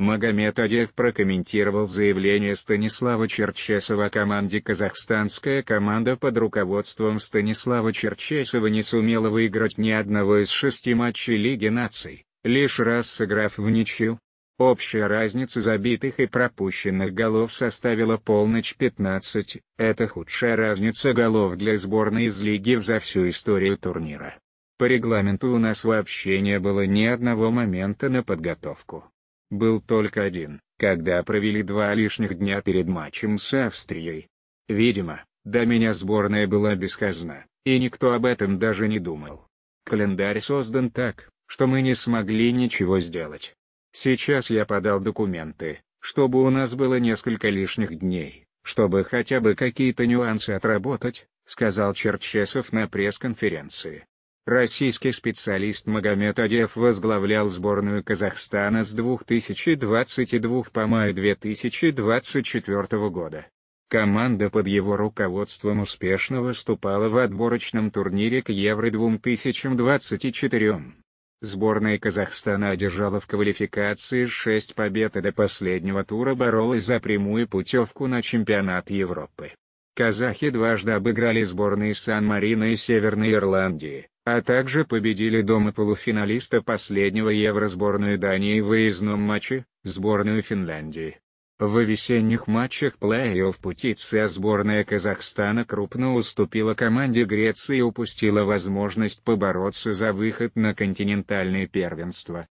Магомед Адеев прокомментировал заявление Станислава Черчесова о команде «Казахстанская команда под руководством Станислава Черчесова не сумела выиграть ни одного из шести матчей Лиги наций, лишь раз сыграв в ничью. Общая разница забитых и пропущенных голов составила полночь 15, это худшая разница голов для сборной из лиги за всю историю турнира. По регламенту у нас вообще не было ни одного момента на подготовку был только один, когда провели два лишних дня перед матчем с Австрией. Видимо, до меня сборная была бесхозна, и никто об этом даже не думал. Календарь создан так, что мы не смогли ничего сделать. Сейчас я подал документы, чтобы у нас было несколько лишних дней, чтобы хотя бы какие-то нюансы отработать, сказал Черчесов на пресс-конференции. Российский специалист Магомед Адеев возглавлял сборную Казахстана с 2022 по май 2024 года. Команда под его руководством успешно выступала в отборочном турнире к Евро-2024. Сборная Казахстана одержала в квалификации 6 побед и до последнего тура боролась за прямую путевку на чемпионат Европы. Казахи дважды обыграли сборные Сан-Марина и Северной Ирландии, а также победили дома полуфиналиста последнего Евросборную Дании в выездном матче, сборную Финляндии. В весенних матчах плей-офф пути путиция сборная Казахстана крупно уступила команде Греции и упустила возможность побороться за выход на континентальное первенство.